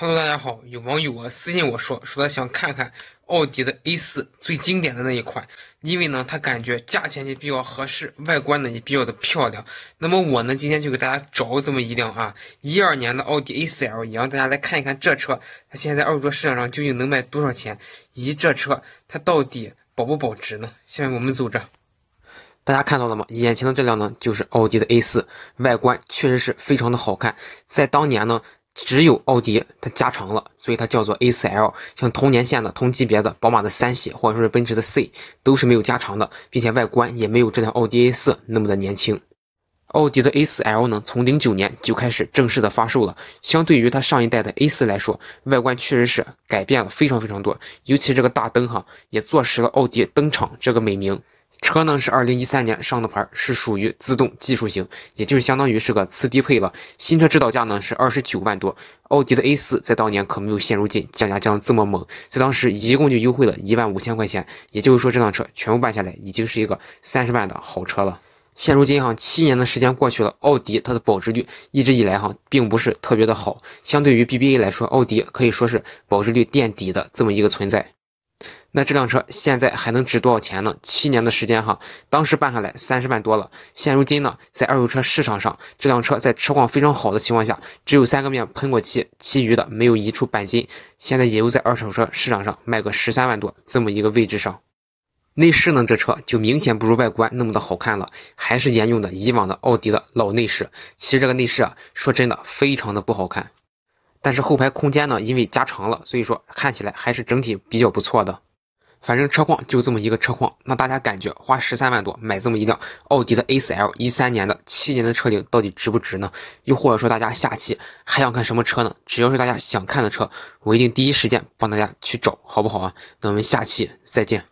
hello，大家好！有网友啊私信我说，说他想看看奥迪的 a 四最经典的那一款，因为呢，他感觉价钱也比较合适，外观呢也比较的漂亮。那么我呢，今天就给大家找这么一辆啊，一二年的奥迪 a 四 l 也让大家来看一看这车，它现在二手车市场上究竟能卖多少钱，以及这车它到底保不保值呢？下面我们走着，大家看到了吗？眼前的这辆呢，就是奥迪的 A4，外观确实是非常的好看，在当年呢。只有奥迪它加长了，所以它叫做 A4L。像同年限的、同级别的宝马的三系或者说是奔驰的 C，都是没有加长的，并且外观也没有这辆奥迪 A4 那么的年轻。奥迪的 A4L 呢，从零九年就开始正式的发售了。相对于它上一代的 A4 来说，外观确实是改变了非常非常多，尤其这个大灯哈，也坐实了奥迪登场这个美名。车呢是二零一三年上的牌，是属于自动技术型，也就是相当于是个次低配了。新车指导价呢是二十九万多，奥迪的 A 四在当年可没有现如今降价降这么猛，在当时一共就优惠了一万五千块钱，也就是说这辆车全部办下来已经是一个三十万的好车了。现如今哈，七年的时间过去了，奥迪它的保值率一直以来哈并不是特别的好，相对于 BBA 来说，奥迪可以说是保值率垫底的这么一个存在。那这辆车现在还能值多少钱呢？七年的时间哈，当时办下来三十万多了。现如今呢，在二手车市场上，这辆车在车况非常好的情况下，只有三个面喷过漆，其余的没有一处钣金。现在也就在二手车市场上卖个十三万多这么一个位置上。内饰呢，这车就明显不如外观那么的好看了，还是沿用的以往的奥迪的老内饰。其实这个内饰啊，说真的，非常的不好看。但是后排空间呢，因为加长了，所以说看起来还是整体比较不错的。反正车况就这么一个车况，那大家感觉花十三万多买这么一辆奥迪的 A4L，一三年的，七年的车龄，到底值不值呢？又或者说，大家下期还想看什么车呢？只要是大家想看的车，我一定第一时间帮大家去找，好不好啊？那我们下期再见。